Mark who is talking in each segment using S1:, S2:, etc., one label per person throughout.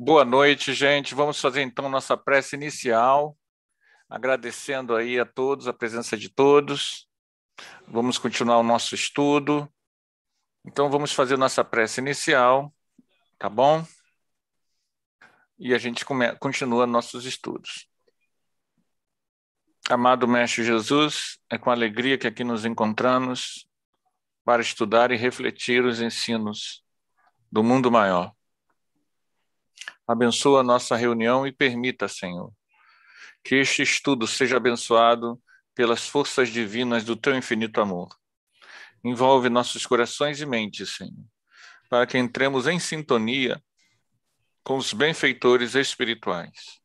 S1: Boa noite, gente. Vamos fazer então nossa prece inicial, agradecendo aí a todos, a presença de todos. Vamos continuar o nosso estudo. Então vamos fazer nossa prece inicial, tá bom? E a gente continua nossos estudos. Amado Mestre Jesus, é com alegria que aqui nos encontramos para estudar e refletir os ensinos do mundo maior Abençoa a nossa reunião e permita, Senhor, que este estudo seja abençoado pelas forças divinas do teu infinito amor. Envolve nossos corações e mentes, Senhor, para que entremos em sintonia com os benfeitores espirituais.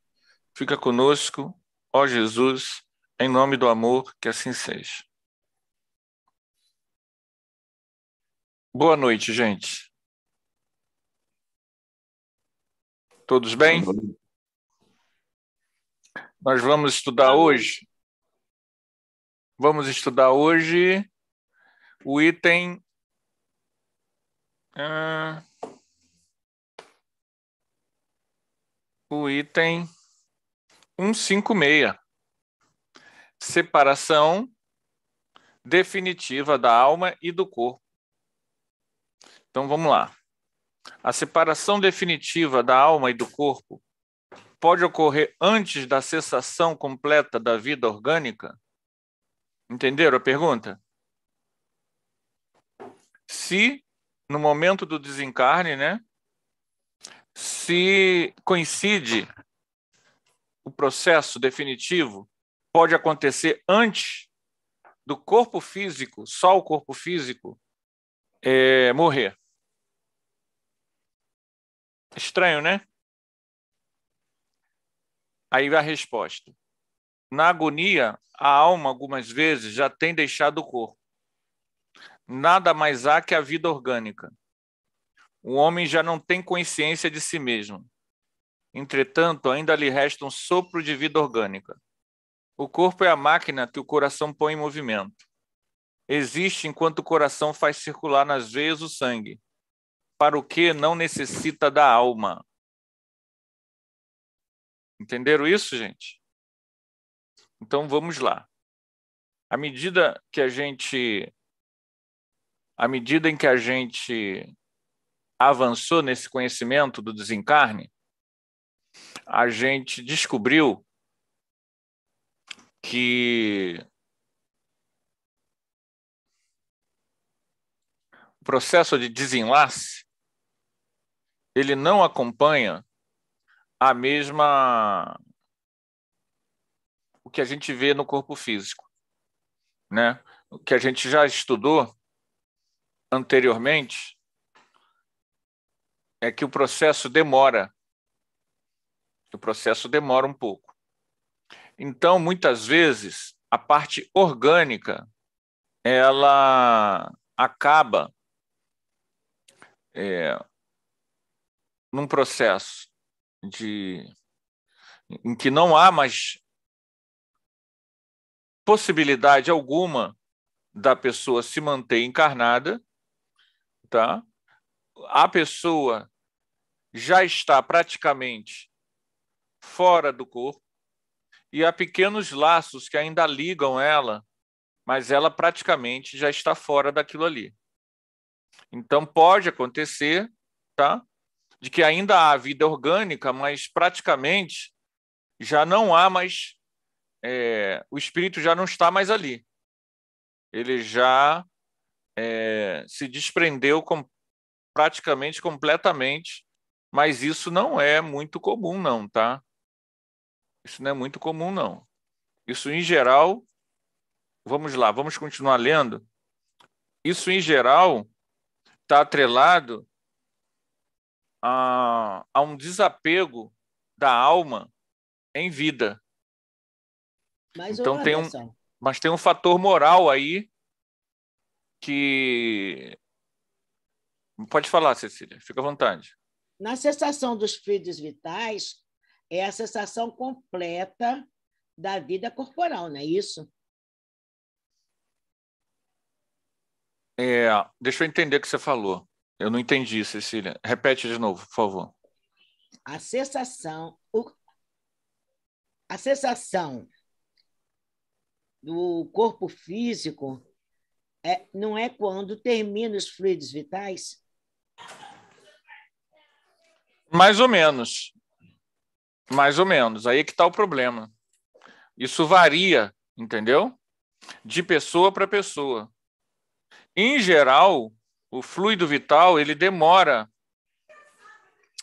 S1: Fica conosco,
S2: ó Jesus, em nome do amor, que assim seja. Boa noite, gente. Todos bem? Nós vamos estudar hoje. Vamos estudar hoje
S1: o item.
S2: Ah,
S1: o item 156. Separação definitiva da alma e do corpo. Então vamos lá. A separação definitiva da alma e do corpo pode ocorrer antes da cessação completa da vida orgânica? Entenderam a pergunta? Se no momento do desencarne, né, se coincide o processo definitivo, pode acontecer antes do corpo físico, só o corpo físico, é, morrer. Estranho, né? Aí a resposta. Na agonia, a alma, algumas vezes, já tem deixado o corpo. Nada mais há que a vida orgânica. O homem já não tem consciência de si mesmo. Entretanto, ainda lhe resta um sopro de vida orgânica. O corpo é a máquina que o coração põe em movimento. Existe enquanto o coração faz circular nas veias o sangue, para o que não necessita da
S2: alma. Entenderam isso, gente? Então vamos lá. À medida que a gente
S1: à medida em que a gente avançou nesse conhecimento do desencarne, a gente descobriu que o processo de desenlace ele não acompanha a mesma o que a gente vê no corpo físico, né? O que a gente já estudou anteriormente é que o processo demora. O processo demora um pouco. Então, muitas vezes, a parte orgânica ela acaba é, num processo de em que não há mais possibilidade alguma da pessoa se manter encarnada, tá? A pessoa já está praticamente fora do corpo e há pequenos laços que ainda ligam ela, mas ela praticamente já está fora daquilo ali. Então pode acontecer, tá? De que ainda há vida orgânica, mas praticamente já não há mais é, o espírito já não está mais ali. Ele já é, se desprendeu com, praticamente completamente, mas isso não é muito comum, não, tá? Isso não é muito comum, não. Isso em geral, vamos lá, vamos continuar lendo. Isso em geral está atrelado a, a um desapego da alma em vida.
S3: Mas então tem um,
S1: mas tem um fator moral aí que pode falar, Cecília, fica à vontade.
S3: Na cessação dos fluidos vitais é a cessação completa da vida corporal, não é isso?
S1: É, deixa eu entender o que você falou. Eu não entendi, Cecília. Repete de novo, por favor.
S3: A sensação, o, a sensação do corpo físico é, não é quando termina os fluidos vitais?
S1: Mais ou menos. Mais ou menos. Aí é que está o problema. Isso varia, entendeu? De pessoa para pessoa. Em geral, o fluido vital ele demora,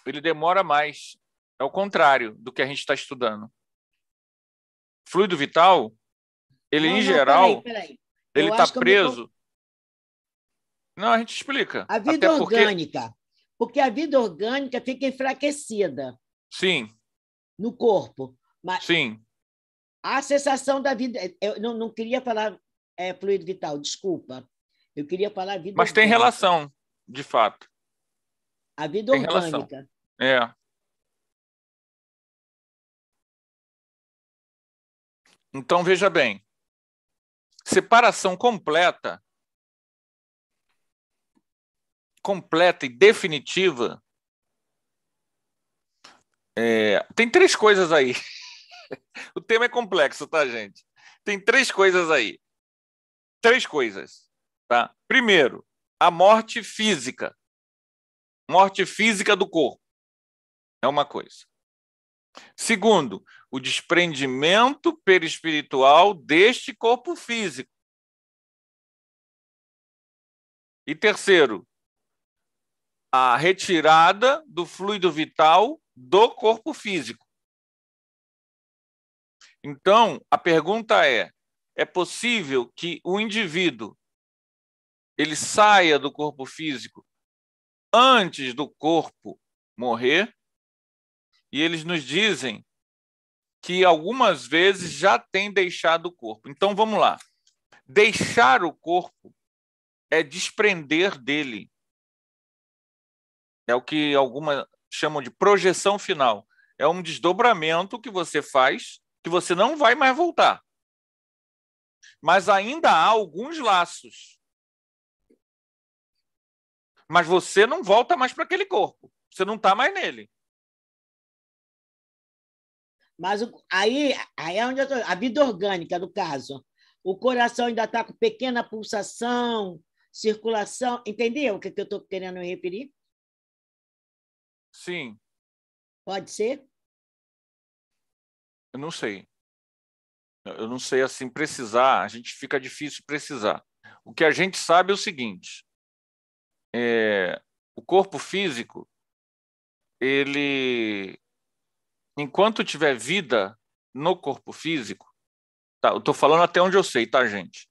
S1: ele demora mais. É o contrário do que a gente está estudando. Fluido vital, ele não, em não, geral, peraí, peraí. ele está preso.
S2: Me... Não, a gente explica. A vida Até orgânica.
S3: Porque... porque a vida orgânica fica enfraquecida.
S2: Sim. No corpo. Mas Sim.
S3: A cessação da vida. Eu não, não queria falar é, fluido vital, desculpa. Eu
S2: queria falar vida Mas orgânica. tem relação, de fato. A vida tem orgânica. Relação. É. Então, veja bem. Separação completa
S1: completa e definitiva é, tem três coisas aí. o tema é complexo, tá, gente? Tem três coisas aí. Três coisas. Tá? Primeiro, a morte física. Morte física do corpo.
S2: É uma coisa. Segundo, o desprendimento perispiritual deste corpo físico.
S1: E terceiro, a retirada do fluido vital do corpo físico. Então, a pergunta é: é possível que o indivíduo ele saia do corpo físico antes do corpo morrer. E eles nos dizem que algumas vezes já tem deixado o corpo. Então vamos lá. Deixar o corpo é desprender dele. É o que algumas chamam de projeção final. É um desdobramento que você faz que você não vai mais voltar. Mas ainda há alguns laços
S2: mas você não volta mais para aquele corpo. Você não está mais nele.
S3: Mas aí, aí é onde eu tô, a vida orgânica do caso. O coração ainda está com pequena pulsação,
S2: circulação. Entendeu o que, que eu estou querendo referir? Sim. Pode ser? Eu não sei.
S1: Eu não sei assim precisar, a gente fica difícil precisar. O que a gente sabe é o seguinte: é, o corpo físico, ele, enquanto tiver vida no corpo físico, tá, eu estou falando até onde eu sei, tá, gente?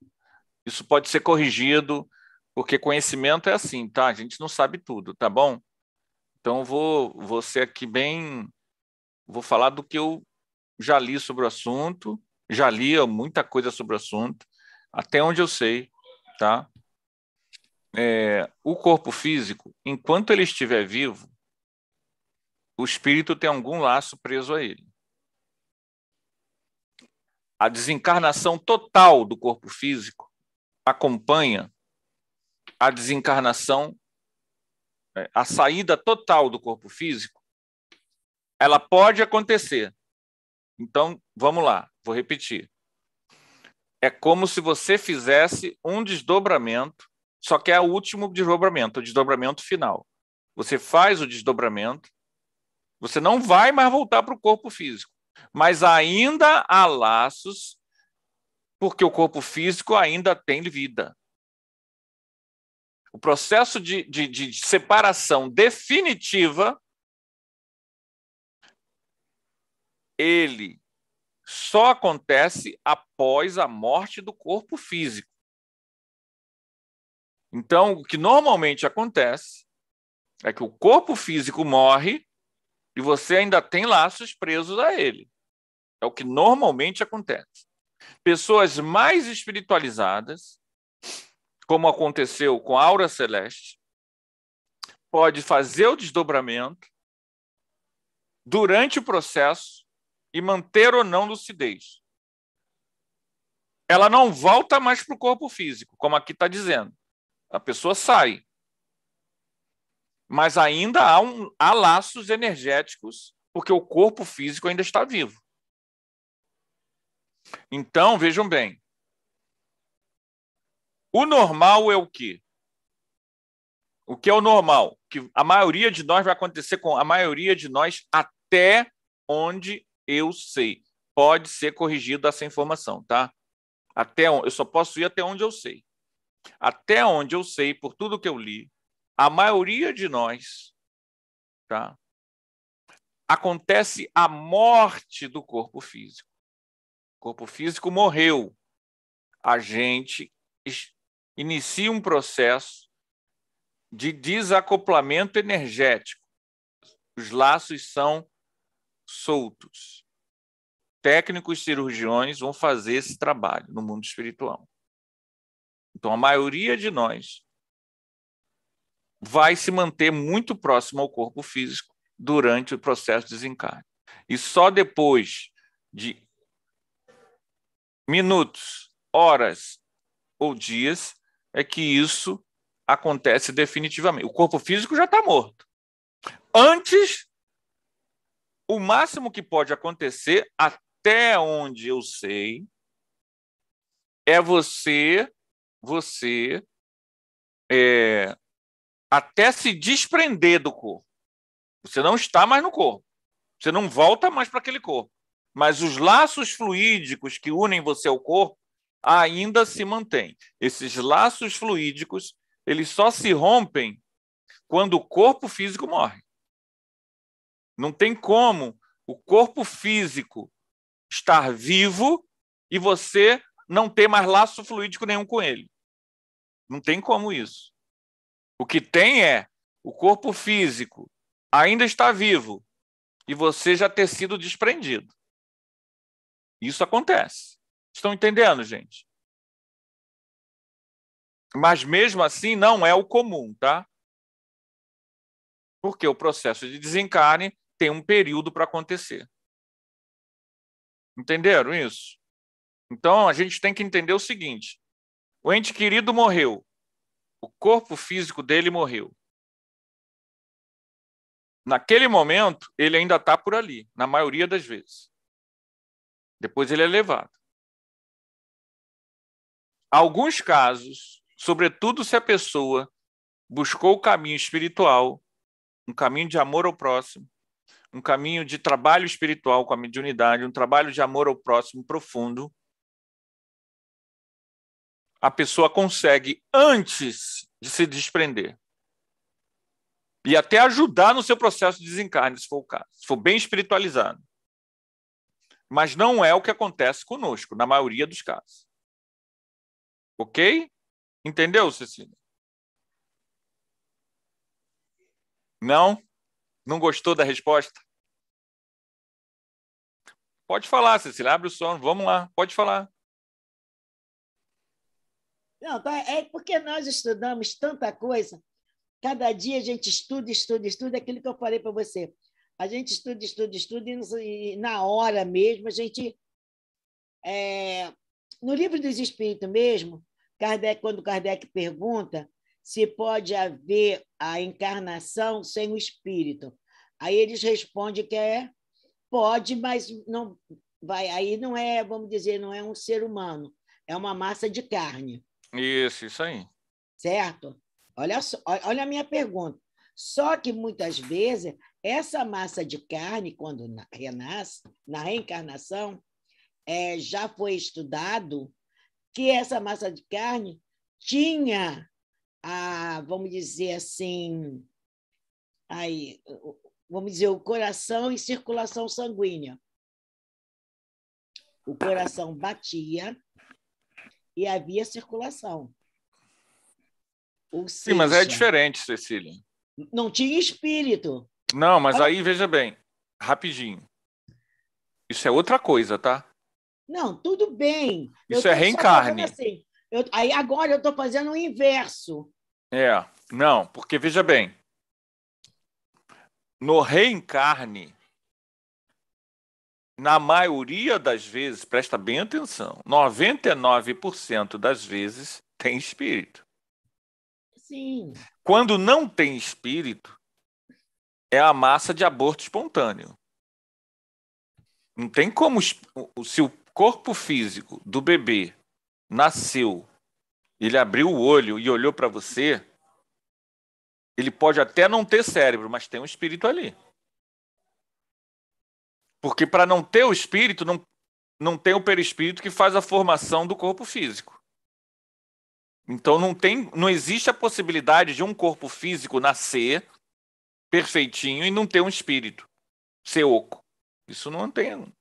S1: Isso pode ser corrigido, porque conhecimento é assim, tá? A gente não sabe tudo, tá bom? Então, vou, vou ser aqui bem. Vou falar do que eu já li sobre o assunto, já li muita coisa sobre o assunto, até onde eu sei, tá? é, o corpo físico, enquanto ele estiver vivo, o espírito tem algum laço preso a ele. A desencarnação total do corpo físico acompanha a desencarnação, é, a saída total do corpo físico. Ela pode acontecer. Então, vamos lá, vou repetir. É como se você fizesse um desdobramento só que é o último desdobramento, o desdobramento final. Você faz o desdobramento, você não vai mais voltar para o corpo físico, mas ainda há laços, porque o corpo físico ainda tem vida. O processo de, de, de separação definitiva, ele só acontece após a morte do corpo físico. Então, o que normalmente acontece é que o corpo físico morre e você ainda tem laços presos a ele. É o que normalmente acontece. Pessoas mais espiritualizadas, como aconteceu com a Aura Celeste, pode fazer o desdobramento durante o processo e manter ou não lucidez. Ela não volta mais para o corpo físico, como aqui está dizendo a pessoa sai. Mas ainda há, um, há laços energéticos, porque o corpo físico ainda está vivo. Então, vejam bem. O normal é o quê? O que é o normal? Que a maioria de nós vai acontecer com a maioria de nós até onde eu sei. Pode ser corrigida essa informação, tá? Até eu só posso ir até onde eu sei até onde eu sei, por tudo que eu li, a maioria de nós, tá? Acontece a morte do corpo físico. O corpo físico morreu. A gente inicia um processo de desacoplamento energético. Os laços são soltos. Técnicos cirurgiões vão fazer esse trabalho no mundo espiritual. Então, a maioria de nós vai se manter muito próximo ao corpo físico durante o processo de desencarne. E só depois de minutos, horas ou dias é que isso acontece definitivamente. O corpo físico já está morto. Antes, o máximo que pode acontecer, até onde eu sei, é você você é, até se desprender do corpo. Você não está mais no corpo. Você não volta mais para aquele corpo. Mas os laços fluídicos que unem você ao corpo ainda se mantêm. Esses laços fluídicos, eles só se rompem quando o corpo físico morre. Não tem como o corpo físico estar vivo e você não ter mais laço fluídico nenhum com ele. Não tem como isso. O que tem é o corpo físico ainda está vivo
S2: e você já ter sido desprendido. Isso acontece. Estão entendendo, gente? Mas mesmo assim não é o comum, tá? Porque o processo de desencarne
S1: tem um período para acontecer. Entenderam isso? Então, a gente tem que entender o seguinte: o ente querido morreu, o corpo físico dele morreu. Naquele momento, ele ainda está por ali, na maioria das vezes. Depois ele é levado. Alguns casos, sobretudo se a pessoa buscou o caminho espiritual, um caminho de amor ao próximo, um caminho de trabalho espiritual, um caminho de unidade, um trabalho de amor ao próximo profundo, a pessoa consegue antes de se desprender. E até ajudar no seu processo de desencarne, se for o caso, se for bem espiritualizado. Mas não é o que acontece conosco, na maioria dos casos. Ok? Entendeu, Cecília? Não? Não gostou da
S2: resposta? Pode falar, Cecília. Abre o som. Vamos lá. Pode falar.
S3: Não, tá, é porque nós estudamos tanta coisa. Cada dia a gente estuda, estuda, estuda é aquilo que eu falei para você. A gente estuda, estuda, estuda e, na hora mesmo a gente. É, no livro dos Espíritos mesmo, Kardec, quando Kardec pergunta se pode haver a encarnação sem o espírito, aí eles respondem que é pode, mas não vai. Aí não é, vamos dizer, não é um ser humano, é uma massa de carne.
S1: Isso, isso aí.
S3: Certo? Olha, só, olha a minha pergunta. Só que muitas vezes essa massa de carne, quando renasce, na reencarnação, é, já foi estudado que essa massa de carne tinha a, vamos dizer assim, aí, vamos dizer, o coração e circulação sanguínea. O coração batia, e havia circulação. Ou Sim, mas é diferente, Cecília. Não tinha espírito.
S1: Não, mas aí veja bem, rapidinho. Isso é outra coisa, tá?
S3: Não, tudo bem. Isso eu é reencarne. Assim, eu, aí agora eu estou fazendo o inverso.
S1: É, não, porque veja bem, no reencarne na maioria das vezes, presta bem atenção, 99% das vezes tem espírito. Sim. Quando não tem espírito, é a massa de aborto espontâneo. Não tem como. Se o corpo físico do bebê nasceu, ele abriu o olho e olhou para você, ele pode até não ter cérebro, mas tem um espírito ali. Porque para não ter o espírito, não, não tem o perispírito que faz a formação do corpo físico. Então não tem, não existe a possibilidade de um corpo físico nascer perfeitinho e não ter um espírito, ser oco. Isso não tem.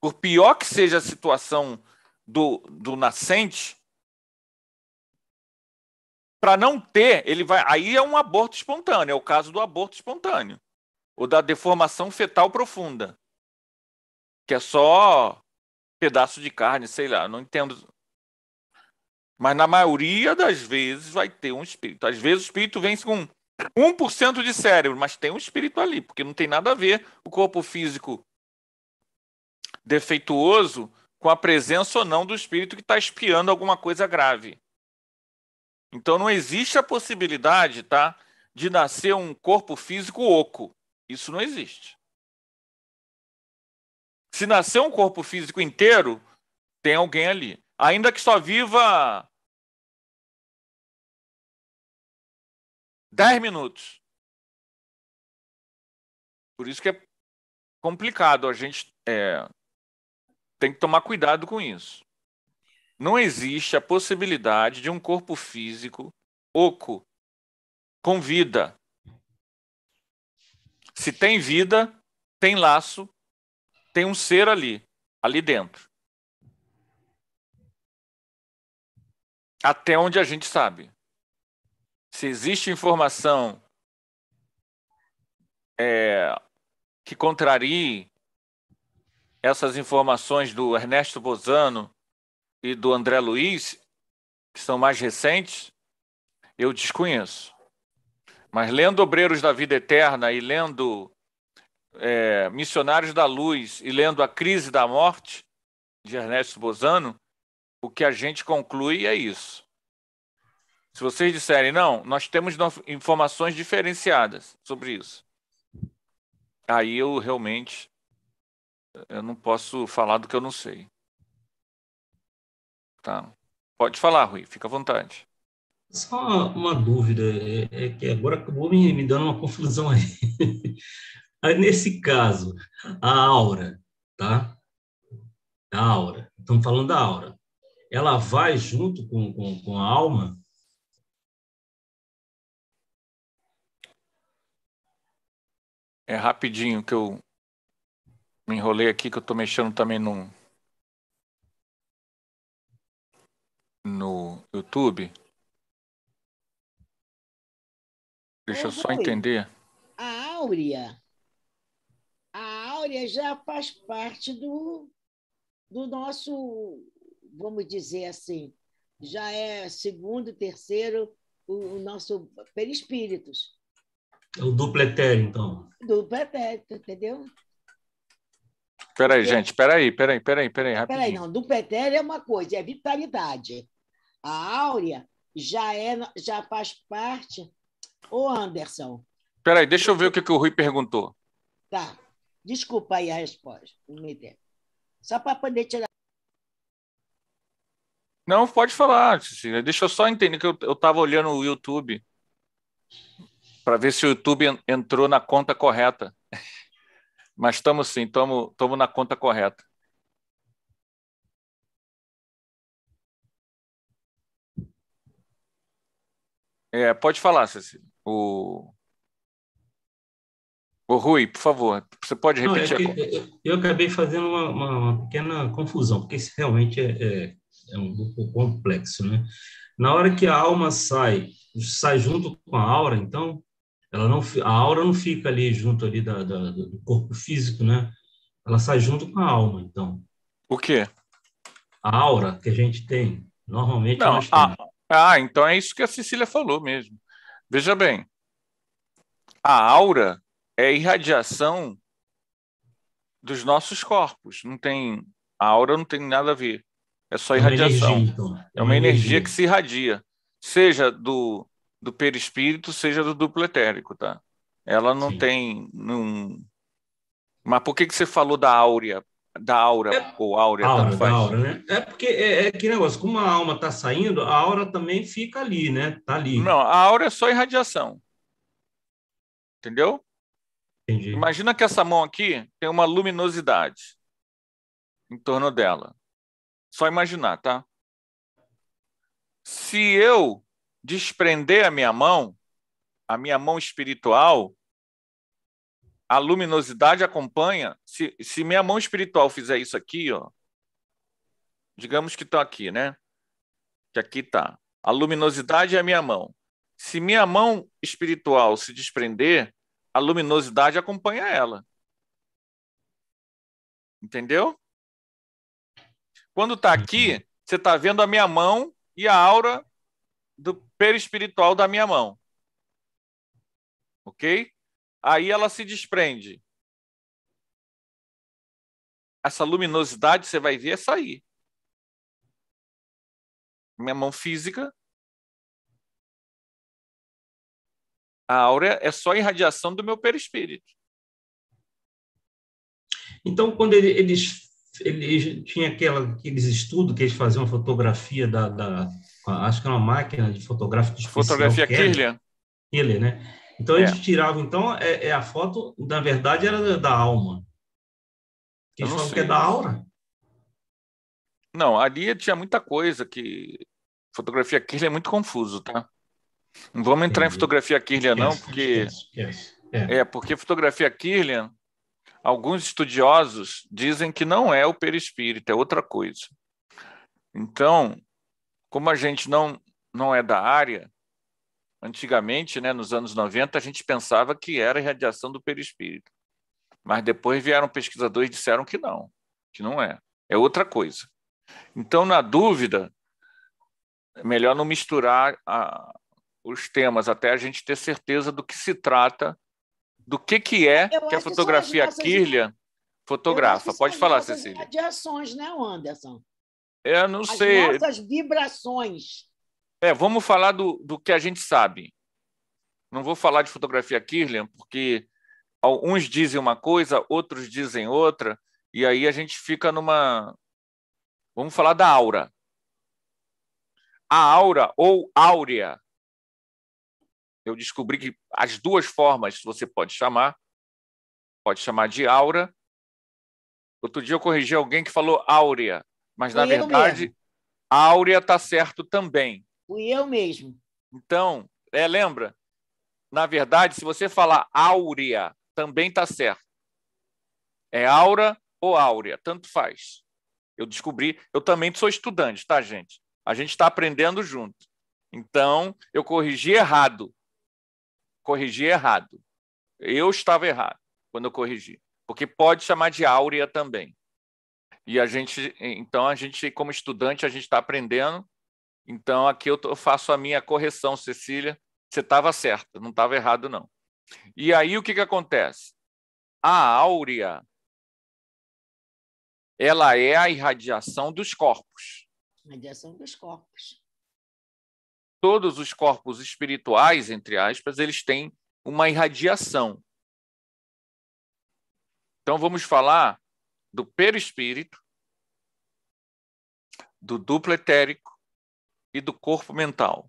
S1: Por pior que seja a situação do, do nascente, para não ter, ele vai. Aí é um aborto espontâneo, é o caso do aborto espontâneo o da deformação fetal profunda, que é só pedaço de carne, sei lá, não entendo. Mas na maioria das vezes vai ter um espírito. Às vezes o espírito vem com 1% de cérebro, mas tem um espírito ali, porque não tem nada a ver o corpo físico defeituoso com a presença ou não do espírito que está espiando alguma coisa grave. Então não existe a possibilidade, tá, de nascer um corpo físico oco.
S2: Isso não existe. Se nascer um corpo físico inteiro, tem alguém ali. Ainda que só viva 10 minutos. Por isso que é complicado. A gente é, tem que tomar
S1: cuidado com isso. Não existe a possibilidade de um corpo físico oco com vida. Se tem vida, tem laço, tem um ser ali, ali dentro.
S2: Até onde a gente sabe. Se existe informação é,
S1: que contrarie essas informações do Ernesto Bozano e do André Luiz, que são mais recentes, eu desconheço. Mas lendo Obreiros da Vida Eterna e lendo é, Missionários da Luz e lendo A Crise da Morte, de Ernesto Bozano, o que a gente conclui é isso. Se vocês disserem, não, nós temos informações diferenciadas sobre isso, aí eu realmente eu não posso falar do que eu não sei. Tá? Pode falar, Rui, fica à vontade.
S4: Só uma, uma dúvida, é, é, que agora acabou me, me dando uma confusão aí. aí. Nesse caso, a aura, tá? A aura,
S2: estamos falando da aura. Ela vai junto com, com, com a alma? É rapidinho que eu me enrolei aqui, que eu estou mexendo também no no YouTube Deixa eu só entender. A áurea,
S3: a áurea já faz parte do, do nosso, vamos dizer assim, já é segundo, terceiro, o, o nosso perispíritos.
S4: É o duplo etéreo, então.
S3: Duplo etéreo, entendeu?
S1: Peraí, é. gente, peraí, peraí, peraí, peraí, rapidinho. Peraí,
S3: não, duplo etéreo é uma coisa, é vitalidade. A áurea já, é, já faz parte Ô, Anderson.
S1: Peraí, deixa eu ver o que, que o Rui perguntou.
S3: Tá. Desculpa aí a resposta. Não me Só para poder tirar.
S1: Não, pode falar, Cecília. Deixa eu só entender que eu estava olhando o YouTube para ver se o YouTube entrou na conta correta.
S2: Mas estamos sim, estamos na conta correta. É, pode falar, Cecília. O... o
S1: Rui, por favor, você pode repetir Não, é
S4: eu, acabei fazendo uma, uma, pequena confusão, porque isso realmente é, é, é, um pouco complexo, né? Na hora que a alma sai, sai junto com a aura, então, ela não, a aura não fica ali junto ali da, da do corpo físico, né? Ela sai junto com a alma, então. O quê? A aura que a gente tem, Normalmente não, a, ah, então é isso que a Cecília
S1: falou mesmo. Veja bem, a aura é a irradiação dos nossos corpos. Não tem a aura não tem nada a ver. É só irradiação. É uma energia, então. é, é uma energia que se irradia, seja do, do perispírito, seja do duplo etérico, tá? Ela não Sim. tem. Num... Mas por que, que você falou da áurea? da aura é, ou áurea, aura, é da aura,
S4: né? É porque é, é, que negócio, como a alma está saindo, a aura também fica ali, né?
S1: Tá ali. Não, a aura é só irradiação. Entendeu? Entendi. Imagina que essa mão aqui tem uma luminosidade em torno dela. Só imaginar, tá? Se eu desprender a minha mão, a minha mão espiritual, a luminosidade acompanha. Se, se minha mão espiritual fizer isso aqui, ó, digamos que estou tá aqui, né? Que aqui está. A luminosidade é a minha mão. Se minha mão espiritual se desprender, a luminosidade acompanha ela. Entendeu? Quando está aqui, você está vendo a minha mão e a aura do perispiritual da minha mão. Ok? Aí ela se desprende.
S2: Essa luminosidade você vai ver é sair. Minha mão física. A áurea é só a irradiação do meu perispírito. Então, quando eles, eles tinha aquela,
S4: aqueles estudos que eles faziam uma fotografia da, da acho que era uma máquina de fotográfico especial. Fotografia Kirlian. Kirlian, né? Então é. eles tiravam, então é, é, a foto, na verdade, era da alma. Eles falam que é da aura.
S1: Não, ali tinha muita coisa que fotografia Kirlian é muito confuso, tá? Não vamos entrar Entendi. em fotografia Kirlian não, porque é. é porque fotografia Kirlian alguns estudiosos dizem que não é o perispírito, é outra coisa. Então, como a gente não não é da área, Antigamente, né, nos anos 90, a gente pensava que era radiação do perispírito. Mas depois vieram pesquisadores e disseram que não, que não é. É outra coisa. Então, na dúvida, é melhor não misturar a, os temas até a gente ter certeza do que se trata, do que, que é Eu que a fotografia Kirlian de... fotografa. Pode falar, Cecília.
S3: Radiações, né, Anderson?
S1: É, eu não as sei. Nossas
S3: vibrações.
S1: É, vamos falar do, do que a gente sabe. Não vou falar de fotografia Kirlian, porque uns dizem uma coisa, outros dizem outra, e aí a gente fica numa. Vamos falar da aura. A aura ou áurea. Eu descobri que as duas formas você pode chamar. Pode chamar de aura. Outro dia eu corrigi alguém que falou áurea, mas na verdade, áurea está certo também.
S3: Fui eu mesmo.
S1: Então, é, lembra? Na verdade, se você falar áurea, também está certo. É aura ou áurea, tanto faz. Eu descobri, eu também sou estudante, tá, gente? A gente está aprendendo junto. Então, eu corrigi errado. Corrigi errado. Eu estava errado quando eu corrigi, porque pode chamar de áurea também. E a gente, então a gente como estudante, a gente está aprendendo então, aqui eu, faço a minha correção, Cecília. Você estava certa, não estava errado, não. E aí, o que, que acontece?
S2: A áurea ela é a irradiação dos corpos.
S3: Radiação dos corpos.
S2: Todos os corpos
S1: espirituais, entre aspas, eles têm uma irradiação. Então vamos falar do perispírito, do duplo etérico, e do corpo mental.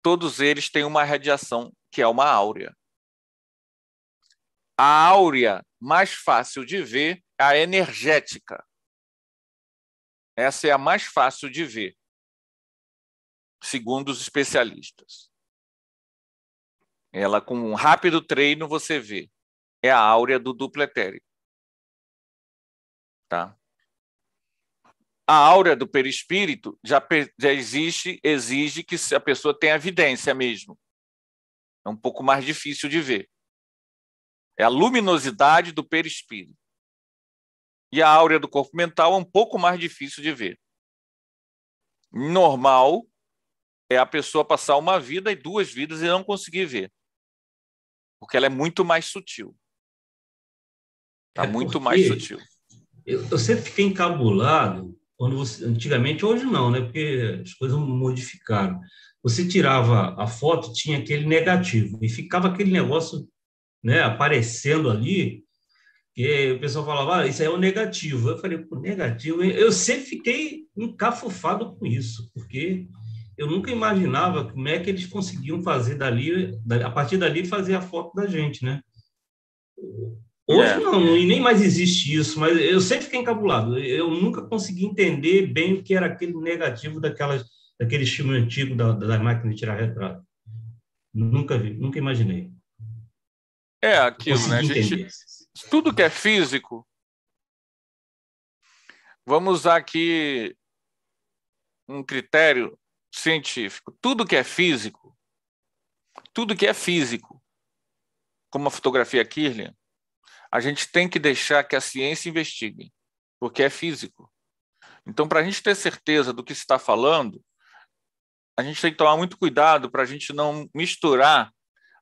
S1: Todos eles têm uma radiação que é uma áurea. A áurea mais fácil de ver é a energética. Essa é a mais fácil de ver, segundo os especialistas.
S2: Ela, com um rápido treino, você vê. É a áurea do duplo etérico. Tá?
S1: a aura do perispírito já, já existe, exige que a pessoa tenha evidência mesmo. É um pouco mais difícil de ver. É a luminosidade do perispírito. E a áurea do corpo mental é um pouco mais difícil de ver. Normal é a pessoa passar uma vida e duas vidas e não conseguir ver. Porque ela é muito mais sutil. Está é muito mais sutil.
S4: Eu, eu sempre fiquei encabulado quando você, antigamente, hoje não, né? Porque as coisas modificaram. Você tirava a foto, tinha aquele negativo e ficava aquele negócio, né, aparecendo ali. que o pessoal falava, ah, isso aí é o negativo. Eu falei, Pô, negativo. Eu sempre fiquei encafufado com isso, porque eu nunca imaginava como é que eles conseguiam fazer dali, a partir dali, fazer a foto da gente, né?
S5: Hoje é. não,
S4: e nem mais existe isso, mas eu sempre fiquei encabulado. Eu nunca consegui entender bem o que era aquele negativo daquelas, daquele estilo antigo da, da máquina de tirar retrato. Nunca vi, nunca imaginei.
S2: É
S1: aquilo, né? Gente, tudo que é físico. Vamos usar aqui um critério científico. Tudo que é físico, tudo que é físico, como a fotografia Kirlian, a gente tem que deixar que a ciência investigue, porque é físico. Então, para a gente ter certeza do que se está falando, a gente tem que tomar muito cuidado para a gente não misturar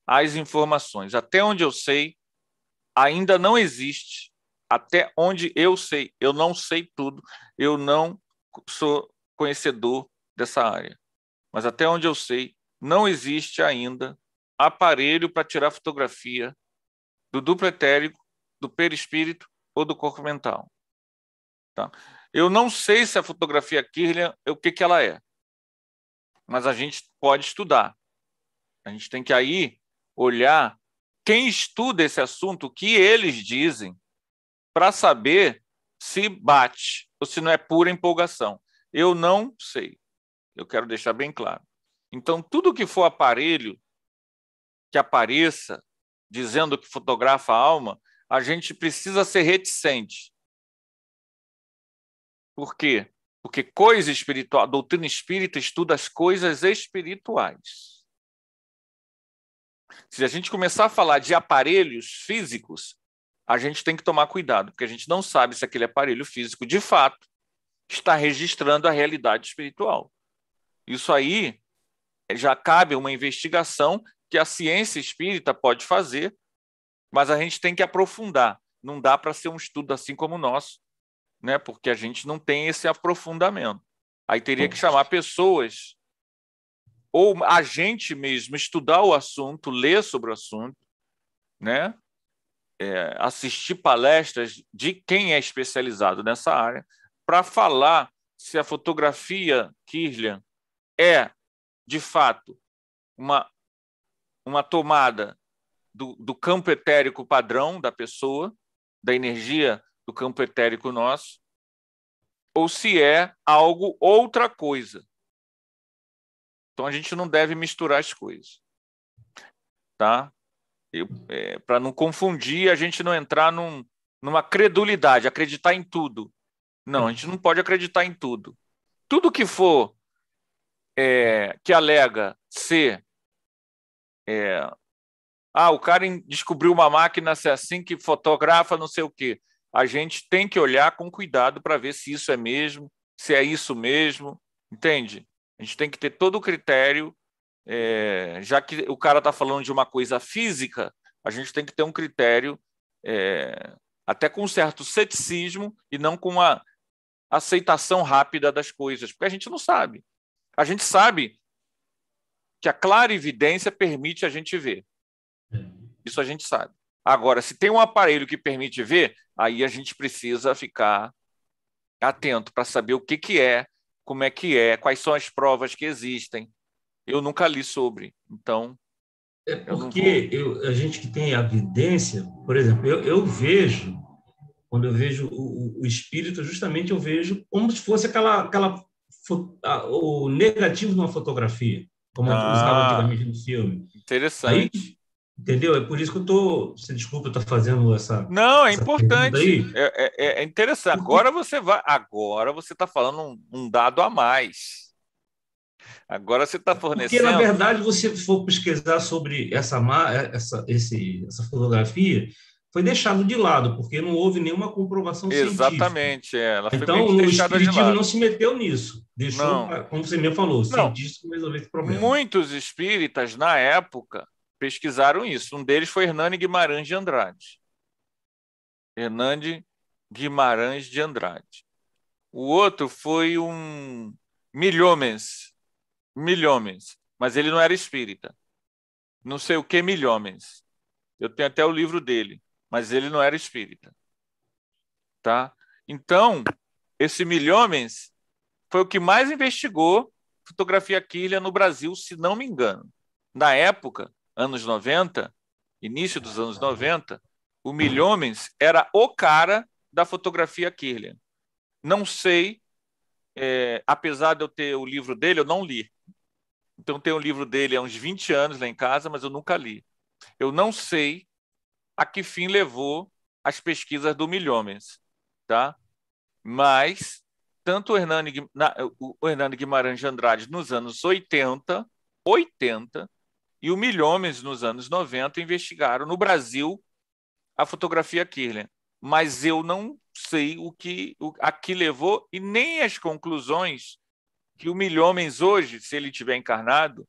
S1: as informações. Até onde eu sei, ainda não existe. Até onde eu sei, eu não sei tudo, eu não sou conhecedor dessa área. Mas até onde eu sei, não existe ainda aparelho para tirar fotografia do duplo etérico do perispírito ou do corpo mental. Tá? Eu não sei se a fotografia Kirlian, é o que, que ela é, mas a gente pode estudar. A gente tem que aí olhar quem estuda esse assunto, o que eles dizem, para saber se bate ou se não é pura empolgação. Eu não sei. Eu quero deixar bem claro. Então, tudo que for aparelho que apareça dizendo que fotografa a alma, a gente precisa ser reticente. Por quê? Porque coisa espiritual, a doutrina espírita estuda as coisas espirituais. Se a gente começar a falar de aparelhos físicos, a gente tem que tomar cuidado, porque a gente não sabe se aquele aparelho físico, de fato, está registrando a realidade espiritual. Isso aí é, já cabe uma investigação que a ciência espírita pode fazer mas a gente tem que aprofundar. Não dá para ser um estudo assim como o nosso, né? porque a gente não tem esse aprofundamento. Aí teria que chamar pessoas, ou a gente mesmo, estudar o assunto, ler sobre o assunto, né? É, assistir palestras de quem é especializado nessa área, para falar se a fotografia Kirlian é, de fato, uma, uma tomada do, do campo etérico padrão da pessoa, da energia do campo etérico nosso, ou se é algo outra coisa. Então a gente não deve misturar as coisas, tá? É, Para não confundir, a gente não entrar num, numa credulidade, acreditar em tudo. Não, a gente não pode acreditar em tudo. Tudo que for é, que alega ser é, ah, o cara descobriu uma máquina assim que fotografa não sei o quê. A gente tem que olhar com cuidado para ver se isso é mesmo, se é isso mesmo, entende? A gente tem que ter todo o critério, é, já que o cara está falando de uma coisa física, a gente tem que ter um critério é, até com um certo ceticismo e não com uma aceitação rápida das coisas, porque a gente não sabe. A gente sabe que a clara evidência permite a gente ver. Isso a gente sabe. Agora, se tem um aparelho que permite ver, aí a gente precisa ficar atento para saber o que, que é, como é que é, quais são as provas que existem. Eu nunca li sobre, então.
S4: É porque eu, a gente que tem a evidência, por exemplo, eu, eu vejo, quando eu vejo o, o, espírito, justamente eu vejo como se fosse aquela, aquela o negativo de uma fotografia, como ah, usava antigamente no filme. Interessante. Aí, Entendeu? É por isso que eu tô. Você desculpa, eu fazendo essa.
S1: Não, é essa importante.
S4: É, é, é, interessante. Agora você vai. Agora você
S1: está falando um, um, dado a mais. Agora você está fornecendo. Porque, na verdade,
S4: você for pesquisar sobre essa, é, essa, esse, essa fotografia, foi deixado de lado, porque não houve nenhuma comprovação Exatamente,
S1: científica. É, ela foi então, o espiritismo
S4: não se meteu nisso. Deixou, não. como você mesmo falou, o científico resolveu esse problema. Muitos
S1: espíritas, na época, pesquisaram isso. Um deles foi Hernani Guimarães de Andrade. Hernani Guimarães de Andrade. O outro foi um Milhomens, Milhomens, mas ele não era espírita. Não sei o que Milhomens. Eu tenho até o livro dele, mas ele não era espírita. Tá? Então, esse Milhomens foi o que mais investigou fotografia quilha no Brasil, se não me engano. Na época, anos 90, início dos anos 90, o Milhomens era o cara da fotografia Kirlian. Não sei, é, apesar de eu ter o livro dele, eu não li. Então, tem o livro dele há uns 20 anos lá em casa, mas eu nunca li. Eu não sei a que fim levou as pesquisas do Milhomens, tá? Mas tanto o Hernani, o Hernani Guimarães de Andrade nos anos 80, 80, e o Milhomes, nos anos 90, investigaram no Brasil a fotografia Kirlian. Mas eu não sei o que o, a que levou e nem as conclusões que o Milhomens hoje, se ele tiver encarnado,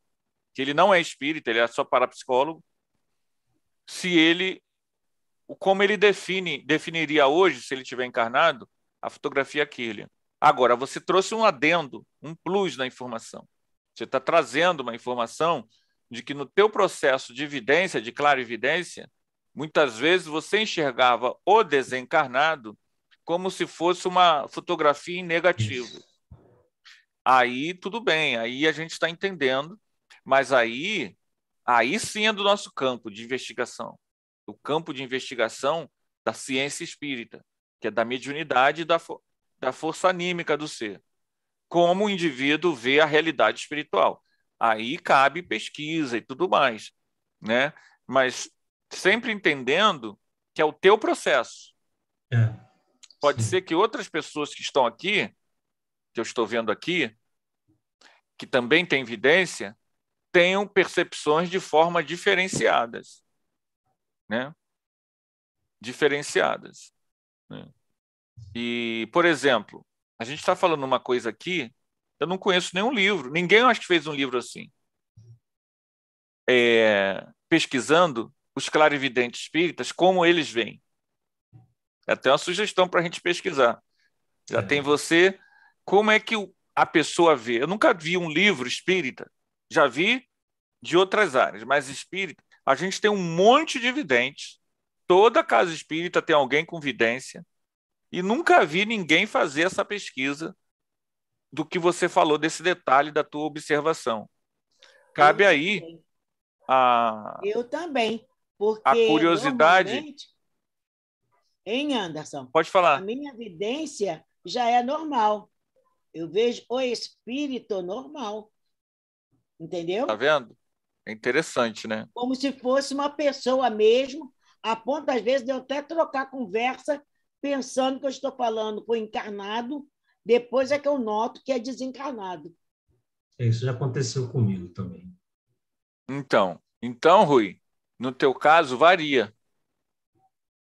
S1: que ele não é espírita, ele é só parapsicólogo, se ele como ele define definiria hoje, se ele tiver encarnado, a fotografia Kirlian. Agora, você trouxe um adendo, um plus na informação. Você está trazendo uma informação de que no teu processo de evidência, de clara evidência, muitas vezes você enxergava o desencarnado como se fosse uma fotografia em negativo. Aí tudo bem, aí a gente está entendendo, mas aí, aí sim é do nosso campo de investigação, o campo de investigação da ciência espírita, que é da mediunidade e da, da força anímica do ser, como o indivíduo vê a realidade espiritual aí cabe pesquisa e tudo mais, né? Mas sempre entendendo que é o teu processo. É. Pode Sim. ser que outras pessoas que estão aqui, que eu estou vendo aqui, que também têm evidência, tenham percepções de forma diferenciadas, né? Diferenciadas. Né? E, por exemplo, a gente está falando uma coisa aqui eu não conheço nenhum livro. Ninguém acho que fez um livro assim. É, pesquisando os clarividentes espíritas, como eles vêm. É até uma sugestão para a gente pesquisar. Já é. tem você. Como é que a pessoa vê? Eu nunca vi um livro espírita. Já vi de outras áreas, mas espírita. A gente tem um monte de videntes. Toda casa espírita tem alguém com vidência. E nunca vi ninguém fazer essa pesquisa do que você falou desse detalhe da tua observação.
S3: Cabe eu aí
S1: também. a
S3: Eu também, porque a curiosidade Hein, Anderson? Pode falar. A minha evidência já é normal. Eu vejo o espírito normal. Entendeu? Tá
S1: vendo? É interessante, né?
S3: Como se fosse uma pessoa mesmo, a ponto, às vezes, de eu até trocar conversa pensando que eu estou falando com o encarnado depois é que eu noto que é desencarnado.
S4: É, isso já aconteceu comigo também.
S1: Então, então, Rui, no teu caso varia,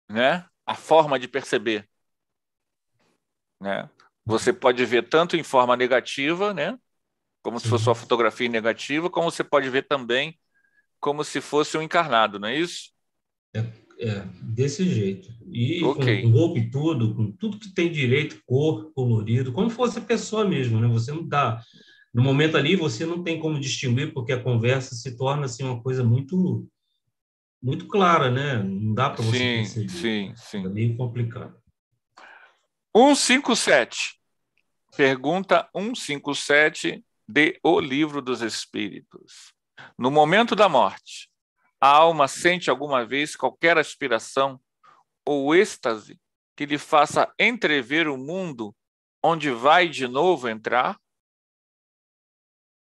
S1: né? A forma de perceber, né? Você pode ver tanto em forma negativa, né? Como se fosse uma fotografia negativa, como você pode ver também como se fosse um encarnado, não é isso?
S4: É. É, desse jeito. E okay. com roupa e tudo, com tudo que tem direito, cor, colorido, como fosse a pessoa mesmo, né? Você não dá. Tá, no momento ali, você não tem como distinguir, porque a conversa se torna assim, uma coisa muito muito clara, né? Não dá para você sim, perceber.
S1: Sim, sim. É meio complicado. 157. Pergunta 157 de O Livro dos Espíritos. No momento da morte, a alma sente alguma vez qualquer aspiração ou êxtase que lhe faça entrever o mundo onde vai de novo entrar?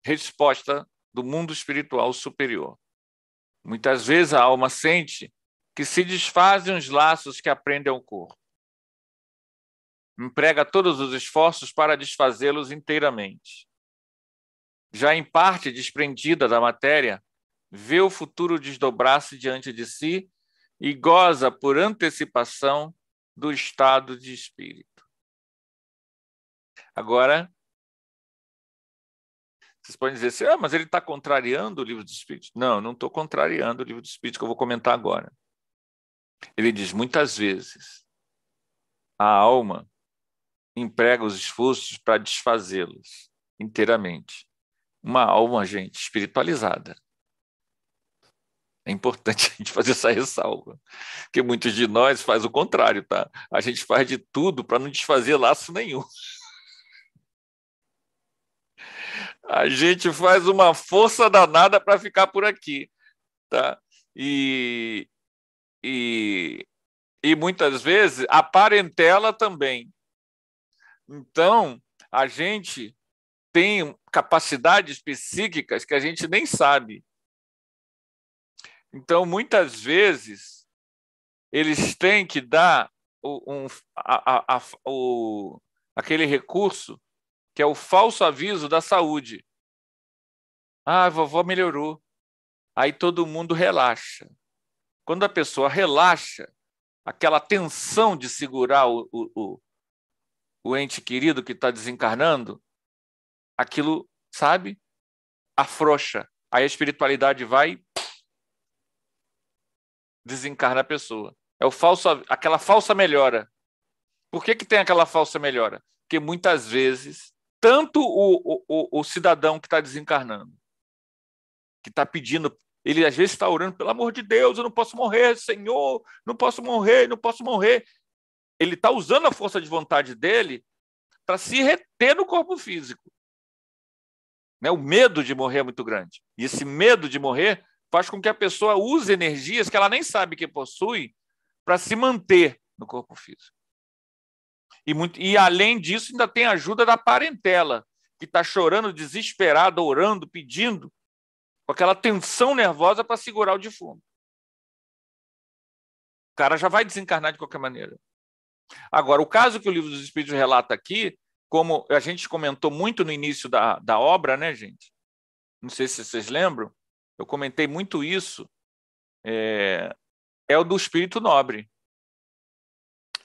S1: Resposta do mundo espiritual superior. Muitas vezes a alma sente que se desfazem os laços que aprendem ao corpo. Emprega todos os esforços para desfazê-los inteiramente. Já em parte desprendida da matéria, vê o futuro desdobrar-se diante de si e goza por
S2: antecipação do estado de espírito. Agora, vocês podem dizer assim, ah, mas ele está contrariando o livro do
S1: Espírito? Não, não estou contrariando o livro do Espírito que eu vou comentar agora. Ele diz muitas vezes, a alma emprega os esforços para desfazê-los inteiramente. Uma alma, gente, espiritualizada é importante a gente fazer essa ressalva, porque muitos de nós faz o contrário, tá? A gente faz de tudo para não desfazer laço nenhum. A gente faz uma força danada para ficar por aqui, tá? E, e, e muitas vezes a parentela também. Então, a gente tem capacidades psíquicas que a gente nem sabe então, muitas vezes, eles têm que dar um, a, a, a, o, aquele recurso que é o falso aviso da saúde. Ah, a vovó melhorou. Aí todo mundo relaxa. Quando a pessoa relaxa, aquela tensão de segurar o, o, o ente querido que está desencarnando, aquilo, sabe, afrouxa. Aí a espiritualidade vai desencarna a pessoa. É o falso, aquela falsa melhora. Por que, que tem aquela falsa melhora? Porque muitas vezes, tanto o, o, o cidadão que está desencarnando, que está pedindo, ele às vezes está orando, pelo amor de Deus, eu não posso morrer, Senhor, não posso morrer, não posso morrer. Ele está usando a força de vontade dele para se reter no corpo físico. Né? O medo de morrer é muito grande. E esse medo de morrer faz com que a pessoa use energias que ela nem sabe que possui para se manter no corpo físico. E, muito, e além disso, ainda tem a ajuda da parentela, que está chorando, desesperada, orando, pedindo, com aquela tensão nervosa para segurar o defunto. O cara já vai desencarnar de qualquer maneira. Agora, o caso que o Livro dos Espíritos relata aqui, como a gente comentou muito no início da, da obra, né, gente? Não sei se vocês lembram, eu comentei muito isso, é, é o do espírito nobre.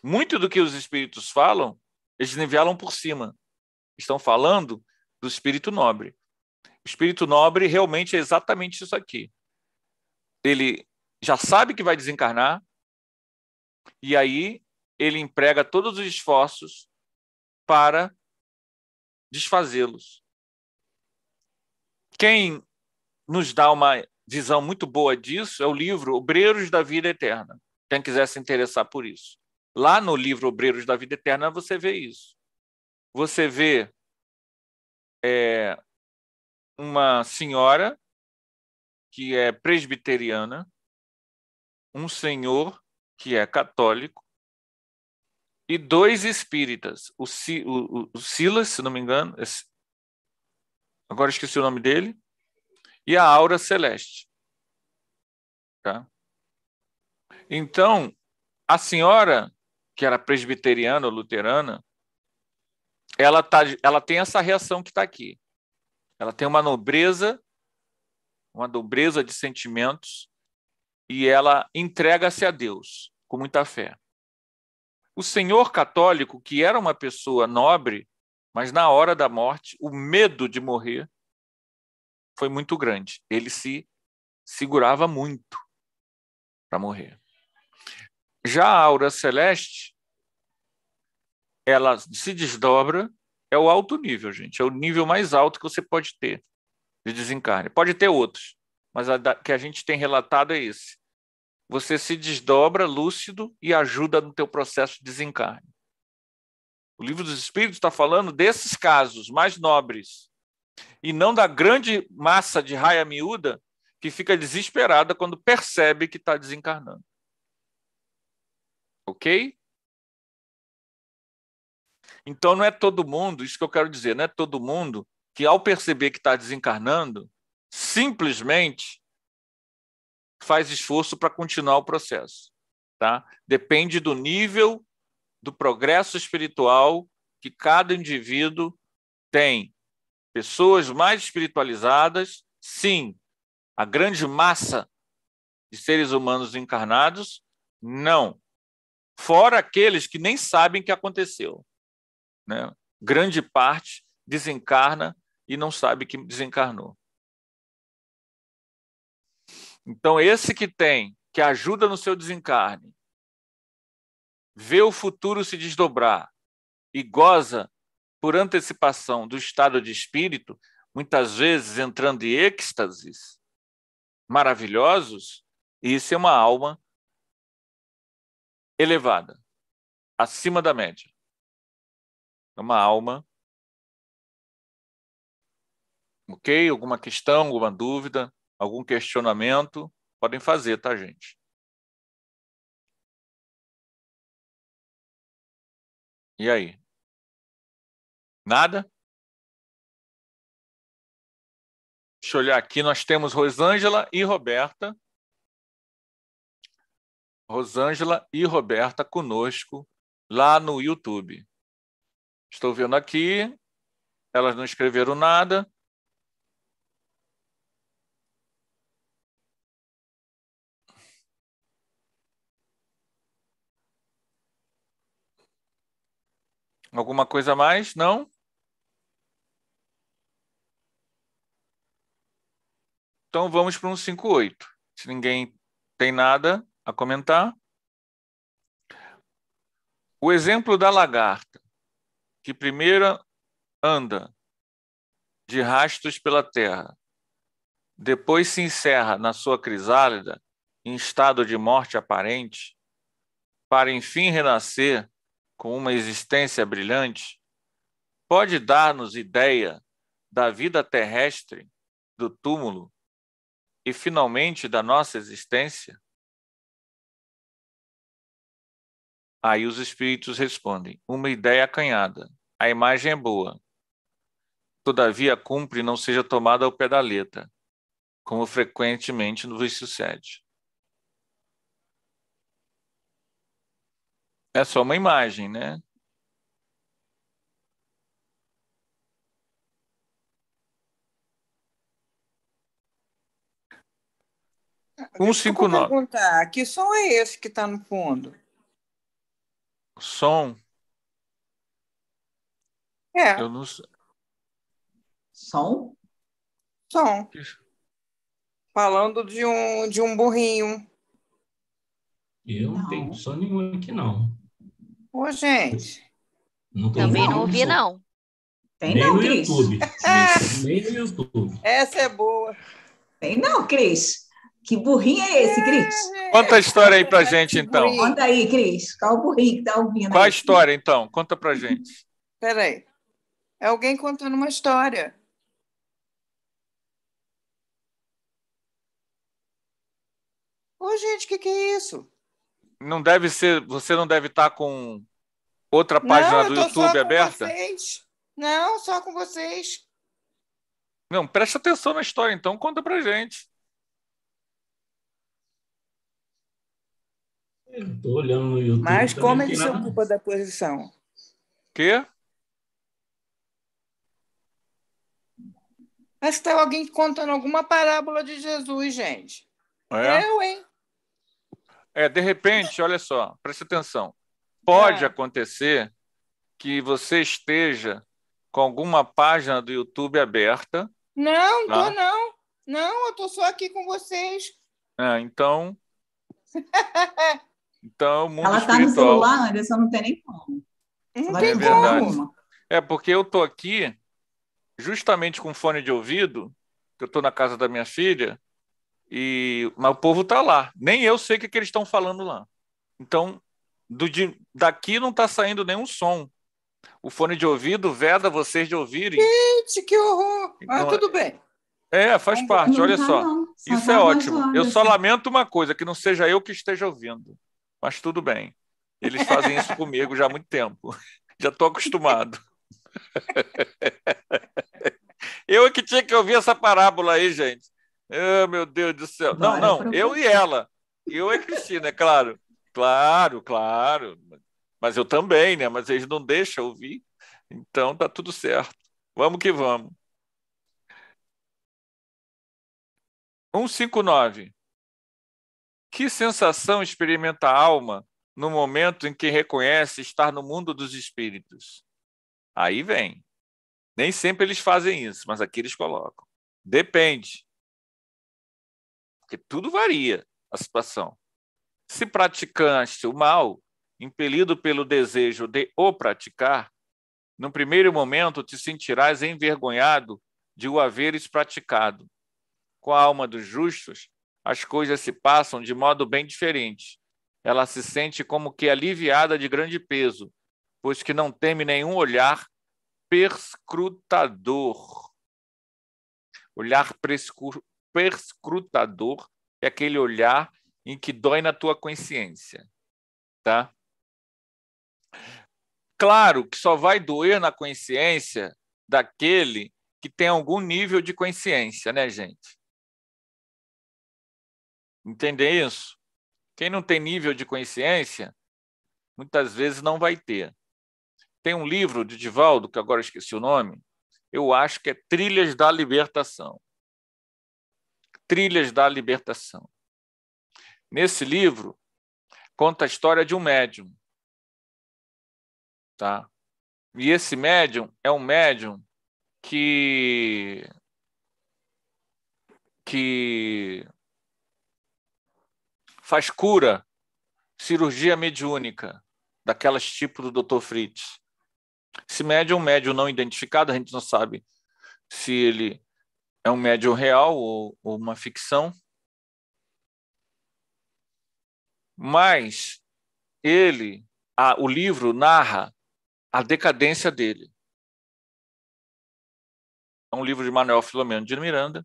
S1: Muito do que os espíritos falam, eles nivelam por cima. Estão falando do espírito nobre. O espírito nobre realmente é exatamente isso aqui. Ele já sabe que vai desencarnar, e aí ele emprega todos os esforços para desfazê-los. Quem nos dá uma visão muito boa disso é o livro Obreiros da Vida Eterna. Quem quiser se interessar por isso. Lá no livro Obreiros da Vida Eterna você vê isso. Você vê
S2: é, uma senhora que é presbiteriana, um senhor que é
S1: católico e dois espíritas, o, C, o, o Silas, se não me engano, esse, agora esqueci o nome dele, e a aura celeste. Tá? Então, a senhora, que era presbiteriana ou luterana, ela, tá, ela tem essa reação que está aqui. Ela tem uma nobreza, uma nobreza de sentimentos, e ela entrega-se a Deus com muita fé. O senhor católico, que era uma pessoa nobre, mas na hora da morte, o medo de morrer foi muito grande. Ele se segurava muito para morrer. Já a aura celeste, ela se desdobra, é o alto nível, gente. É o nível mais alto que você pode ter de desencarne. Pode ter outros, mas o que a gente tem relatado é esse. Você se desdobra lúcido e ajuda no teu processo de desencarne. O livro dos Espíritos está falando desses casos mais nobres, e não da grande massa de raia miúda que fica desesperada quando percebe que está desencarnando. Ok? Então não é todo mundo, isso que eu quero dizer, não é todo mundo que ao perceber que está desencarnando, simplesmente faz esforço para continuar o processo. Tá? Depende do nível do progresso espiritual que cada indivíduo tem pessoas mais espiritualizadas, sim. A grande massa de seres humanos encarnados, não. Fora aqueles que nem sabem que aconteceu. Né? Grande parte desencarna e não sabe que desencarnou. Então, esse que tem, que ajuda no seu desencarne, vê o futuro se desdobrar e goza por antecipação do estado de espírito, muitas vezes entrando em êxtases
S2: maravilhosos, isso é uma alma elevada, acima da média. é Uma alma. Ok? Alguma questão, alguma dúvida, algum questionamento? Podem fazer, tá, gente? E aí? Nada? Deixa eu olhar aqui. Nós temos Rosângela e Roberta. Rosângela e Roberta
S1: conosco lá no YouTube. Estou vendo aqui.
S2: Elas não escreveram nada.
S1: Alguma coisa mais? Não? Então vamos para um 58. Se ninguém tem nada a comentar. O exemplo da lagarta, que primeiro anda de rastos pela terra, depois se encerra na sua crisálida em estado de morte aparente, para enfim renascer com uma existência brilhante, pode dar-nos ideia da vida terrestre, do túmulo e finalmente da nossa existência? Aí os espíritos respondem: uma ideia acanhada. A imagem é boa. Todavia, cumpre não seja tomada ao pé da letra, como frequentemente nos sucede. É só uma imagem, né?
S2: 159.
S5: perguntar, que som é esse que está no fundo?
S1: Som? É. Eu não
S5: Som? Som. Falando de um, de um burrinho.
S2: Eu não tenho som
S4: nenhum aqui, não.
S5: Ô, gente.
S4: Não Também não ouvi, não. Tem nem não, no Cris. YouTube. nem no YouTube.
S5: Essa é boa. Tem não, Cris. Que burrinho é esse, Cris?
S1: Conta a história aí pra gente, então. Conta
S5: aí, Cris. Qual o burrinho que tá ouvindo? Qual a história,
S1: então? Conta pra gente.
S5: Peraí. É alguém contando uma história. Ô, gente, o que,
S1: que é isso? Não deve ser. Você não deve estar tá com outra página não, do YouTube aberta? Vocês. Não, só com vocês. Não, presta atenção na história, então conta pra gente. olhando no YouTube. Mas como ele se ocupa
S5: da posição? Quê? Mas está alguém contando alguma parábola de Jesus, gente. É? Eu, hein?
S1: É, de repente, olha só, preste atenção. Pode é. acontecer que você esteja com alguma página do YouTube aberta.
S5: Não, tá? tô não. Não, eu tô só aqui com vocês.
S1: É, então. Então, mundo Ela está no celular,
S5: Anderson, não tem nem como. É não tem
S1: é verdade. Como. É, porque eu estou aqui justamente com fone de ouvido, que eu estou na casa da minha filha, e mas o povo está lá. Nem eu sei o que, que eles estão falando lá. Então, do, de, daqui não está saindo nenhum som. O fone de ouvido veda vocês de ouvirem.
S5: Gente, que horror! Mas ah, então, ah, tudo bem.
S1: É, é faz parte, olha tá só. só. Isso tá é ótimo. eu só lamento uma coisa, que não seja eu que esteja ouvindo mas tudo bem. Eles fazem isso comigo já há muito tempo. Já estou acostumado. eu é que tinha que ouvir essa parábola aí, gente. Oh, meu Deus do céu. não, não, eu e ela. Eu e Cristina, é né? claro. Claro, claro. Mas eu também, né? Mas eles não deixam ouvir. Então tá tudo certo. Vamos que vamos. 159. Que sensação experimenta a alma no momento em que reconhece estar no mundo dos espíritos? Aí vem. Nem sempre eles fazem isso, mas aqui eles colocam. Depende. Porque tudo varia a situação. Se praticaste o mal, impelido pelo desejo de o praticar, no primeiro momento te sentirás envergonhado de o haveres praticado. Com a alma dos justos, as coisas se passam de modo bem diferente. Ela se sente como que aliviada de grande peso, pois que não teme nenhum olhar perscrutador. Olhar perscrutador é aquele olhar em que dói na tua consciência, tá? Claro que só vai doer na consciência daquele que tem algum nível de consciência, né, gente? Entender isso? Quem não tem nível de consciência, muitas vezes não vai ter. Tem um livro de Divaldo, que agora esqueci o nome, eu acho que é Trilhas da Libertação. Trilhas da Libertação. Nesse livro, conta a história de um médium. Tá? E esse médium é um médium que que faz cura, cirurgia mediúnica, daquelas tipo do Dr. Fritz. Se médium, é médium não identificado, a gente não sabe se ele é um médium real ou, ou uma ficção. Mas ele, a, o livro narra a decadência dele. É um livro de Manuel Filomeno de Miranda,